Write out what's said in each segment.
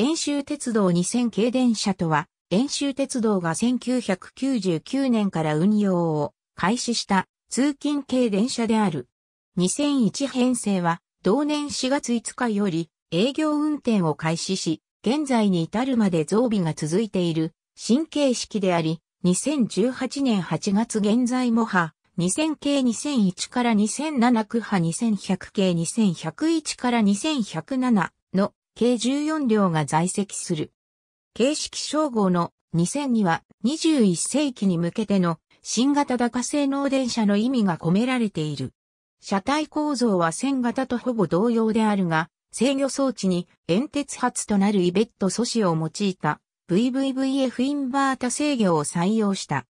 遠州鉄道2000系電車とは、遠州鉄道が1999年から運用を開始した通勤系電車である。2001編成は、同年4月5日より営業運転を開始し、現在に至るまで増備が続いている新形式であり、2018年8月現在も派、2000系2001から2007区派2100系2101から2107計14両が在籍する。形式称号の2 0 0には21世紀に向けての新型高性能電車の意味が込められている。車体構造は線型とほぼ同様であるが、制御装置に煙鉄発となるイベット素子を用いた VVVF インバータ制御を採用した。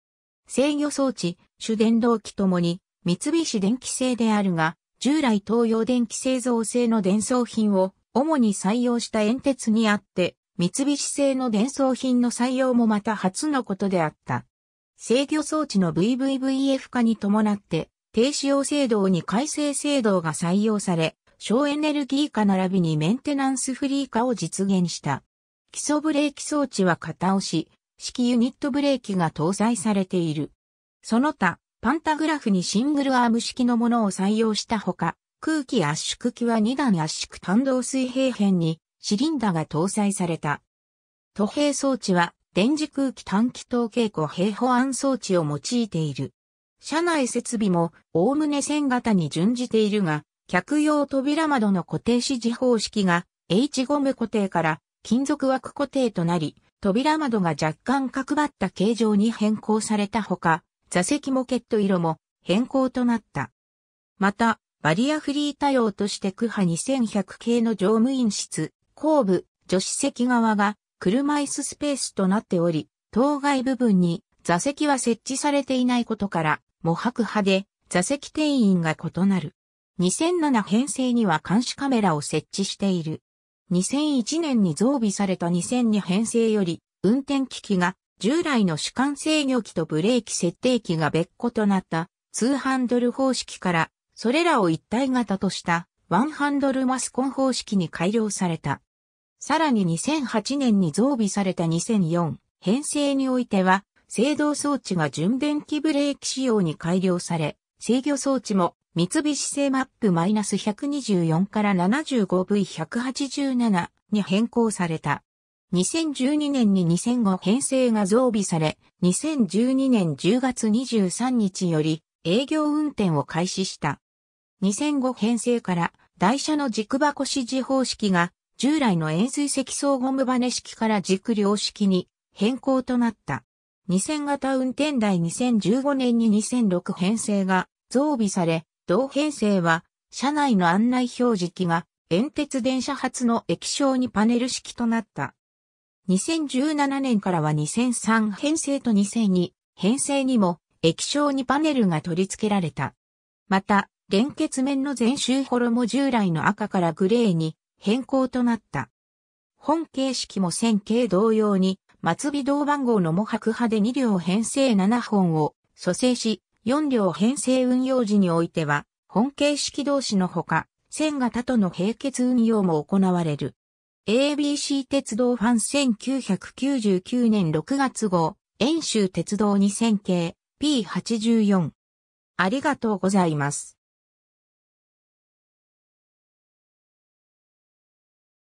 制御装置、主電動機ともに三菱電機製であるが、従来東洋電機製造製の電装品を主に採用した煙鉄にあって、三菱製の伝送品の採用もまた初のことであった。制御装置の VVVF 化に伴って、低使用制度に改正制度が採用され、省エネルギー化並びにメンテナンスフリー化を実現した。基礎ブレーキ装置は型押し、式ユニットブレーキが搭載されている。その他、パンタグラフにシングルアーム式のものを採用したほか、空気圧縮機は2段圧縮単動水平片にシリンダが搭載された。都平装置は電磁空気短気筒計庫平保安装置を用いている。車内設備もおおむね線型に準じているが、客用扉窓の固定指示方式が H ゴム固定から金属枠固定となり、扉窓が若干角張った形状に変更されたほか、座席モケット色も変更となった。また、バリアフリー対応として区派2100系の乗務員室、後部、助手席側が車椅子スペースとなっており、当該部分に座席は設置されていないことから、模白派で座席定員が異なる。2007編成には監視カメラを設置している。2001年に増備された2002編成より、運転機器が従来の主観制御機とブレーキ設定機が別個となった、通販ハンドル方式からそれらを一体型としたワンハンドルマスコン方式に改良された。さらに2008年に増備された2004編成においては、制動装置が純電気ブレーキ仕様に改良され、制御装置も三菱製マップ -124 から 75V187 に変更された。2012年に2005編成が増備され、2012年10月23日より営業運転を開始した。2005編成から台車の軸箱指示方式が従来の円錐積層ゴムバネ式から軸量式に変更となった。2000型運転台2015年に2006編成が増備され、同編成は車内の案内表示器が円鉄電車発の液晶にパネル式となった。2017年からは2003編成と2002編成にも液晶にパネルが取り付けられた。また、連結面の全周ルも従来の赤からグレーに変更となった。本形式も線形同様に、末尾銅番号の模白派で2両編成7本を蘇生し、4両編成運用時においては、本形式同士のほか、線型との並結運用も行われる。ABC 鉄道ファン1999年6月号、遠州鉄道2000系 P84。ありがとうございます。